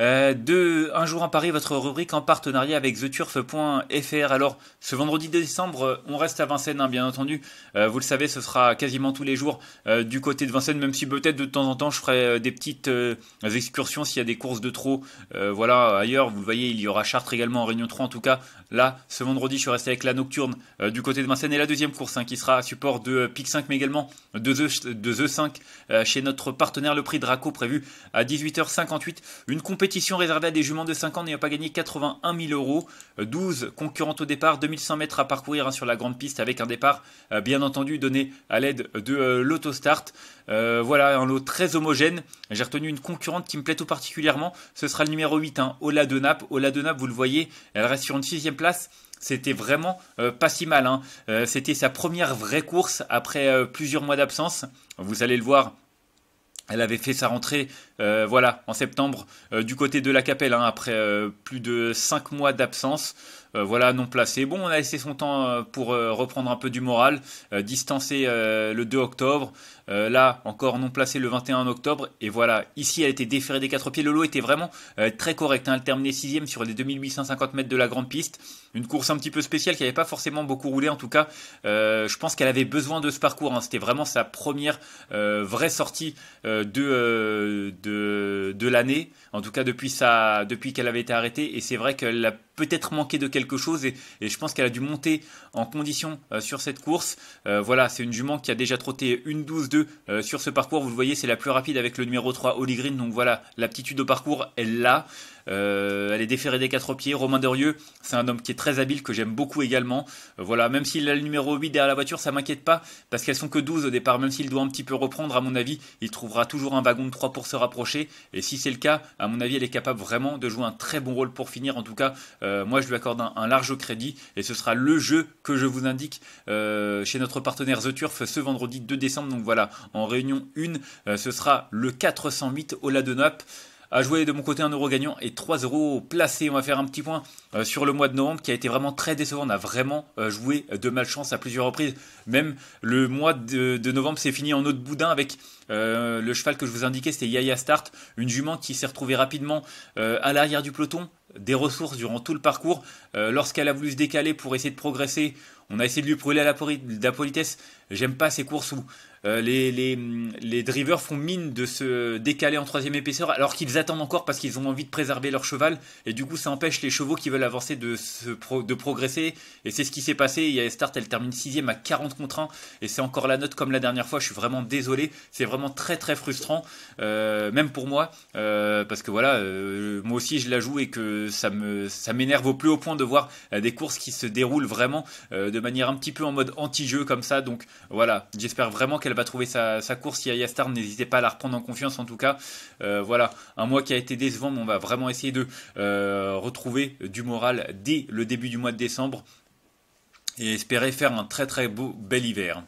euh, de Un jour en Paris, votre rubrique en partenariat avec theturf.fr. Alors, ce vendredi décembre, on reste à Vincennes, hein, bien entendu. Euh, vous le savez, ce sera quasiment tous les jours euh, du côté de Vincennes, même si peut-être de temps en temps, je ferai des petites excursions s'il y a des courses de trop. voilà, ailleurs, vous voyez, il y aura Chartres également en Réunion 3. En tout cas, là, ce vendredi, je suis resté avec la nocturne du côté de Vincennes et la deuxième course hein, qui sera à support de Pic 5, mais également de The, de 5 chez notre partenaire, le prix Draco, prévu à 18h58. Une compétition compétition réservée à des juments de 5 ans n'ayant pas gagné 81 000 euros. 12 euh, concurrentes au départ, 2100 mètres à parcourir hein, sur la grande piste avec un départ euh, bien entendu donné à l'aide de euh, l'autostart. voilà, un lot très homogène. J'ai retenu une concurrente qui me plaît tout particulièrement. Ce sera le numéro 8, hein, Ola de Nap. Ola de Nap, vous le voyez, elle reste sur une sixième place. C'était vraiment pas si mal. Hein. C'était sa première vraie course après plusieurs mois d'absence. Vous allez le voir, elle avait fait sa rentrée, euh, voilà, en septembre, euh, du côté de la Capelle, hein, après euh, plus de cinq mois d'absence. Euh, voilà, non placé. Bon, on a laissé son temps euh, pour euh, reprendre un peu du moral, distancé le 2 octobre. là, encore non placé le 21 octobre. Et voilà, ici, elle a été déférée des quatre pieds. Le lot était vraiment très correct. Hein. Elle terminait sixième sur les 2850 mètres de la grande piste. Une course un petit peu spéciale qui n'avait pas forcément beaucoup roulé. En tout cas, je pense qu'elle avait besoin de ce parcours. Hein. C'était vraiment sa première vraie sortie de, de, l'année. En tout cas, depuis, depuis qu'elle avait été arrêtée. Et c'est vrai qu'elle l'a peut-être manquer de quelque chose et, je pense qu'elle a dû monter en condition euh, sur cette course. Euh, voilà, c'est une jument qui a déjà trotté une 12-2 euh, sur ce parcours. Vous le voyez, c'est la plus rapide avec le numéro 3 Holy Green. Donc voilà, l'aptitude au parcours, elle l'a. Euh, elle est déférée des quatre pieds. Romain Derieux, c'est un homme qui est très habile, que j'aime beaucoup également. Euh, voilà, même s'il a le numéro 8 derrière la voiture, ça m'inquiète pas, parce qu'elles sont que 12 au départ. Même s'il doit un petit peu reprendre, à mon avis, il trouvera toujours un wagon de 3 pour se rapprocher. Et si c'est le cas, à mon avis, elle est capable vraiment de jouer un très bon rôle pour finir. En tout cas, euh, moi, je lui accorde un, large crédit, et ce sera le jeu que je vous indique chez notre partenaire The Turf ce vendredi 2 décembre. Donc voilà, en réunion 1, ce sera le 408 au La de a jouer de mon côté un euro gagnant et 3 euros placés. On va faire un petit point euh, sur le mois de novembre qui a été vraiment très décevant. On a vraiment euh, joué de malchance à plusieurs reprises. Même le mois de, novembre s'est fini en autre boudin avec euh, le cheval que je vous indiquais, c'était Yaya Start, une jument qui s'est retrouvée rapidement à l'arrière du peloton, des ressources durant tout le parcours. Lorsqu'elle a voulu se décaler pour essayer de progresser, on a essayé de lui brûler à la, de la politesse. J'aime pas ces courses où euh, les, les, drivers font mine de se décaler en troisième épaisseur alors qu'ils attendent encore parce qu'ils ont envie de préserver leur cheval et du coup ça empêche les chevaux qui veulent avancer de, se de progresser et c'est ce qui s'est passé. Il y a Start, elle termine sixième à 40 contre 1 et c'est encore la note comme la dernière fois. Je suis vraiment désolé, c'est vraiment très très frustrant, euh, même pour moi euh, parce que voilà, moi aussi je la joue et que ça me ça m'énerve au plus haut point de voir des courses qui se déroulent vraiment de manière un petit peu en mode anti-jeu comme ça. Donc voilà, j'espère vraiment qu'elle va trouver sa, course. course. Aya Star, n'hésitez pas à la reprendre en confiance en tout cas. Euh, voilà, un mois qui a été décevant, mais on va vraiment essayer de euh, retrouver du moral dès le début du mois de décembre et espérer faire un très très beau bel hiver.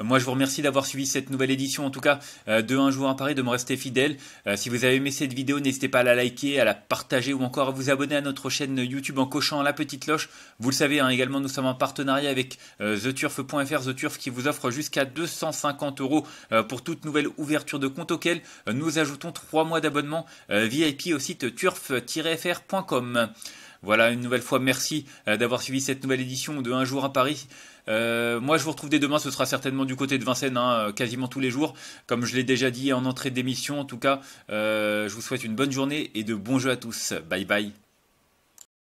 Euh, moi, je vous remercie d'avoir suivi cette nouvelle édition, en tout cas, euh, de Un jour à Paris, de me rester fidèle. Euh, si vous avez aimé cette vidéo, n'hésitez pas à la liker, à la partager ou encore à vous abonner à notre chaîne YouTube en cochant la petite cloche. Vous le savez, hein, également, nous sommes en partenariat avec theturf.fr, TheTurf qui vous offre jusqu'à 250 euros pour toute nouvelle ouverture de compte auquel nous ajoutons 3 mois d'abonnement VIP au site turf-fr.com. Voilà, une nouvelle fois, merci euh, d'avoir suivi cette nouvelle édition de Un jour à Paris. Euh, moi, je vous retrouve dès demain. Ce sera certainement du côté de Vincennes, hein, euh, quasiment tous les jours. Comme je l'ai déjà dit en entrée d'émission, en tout cas, je vous souhaite une bonne journée et de bons jeux à tous. Bye bye.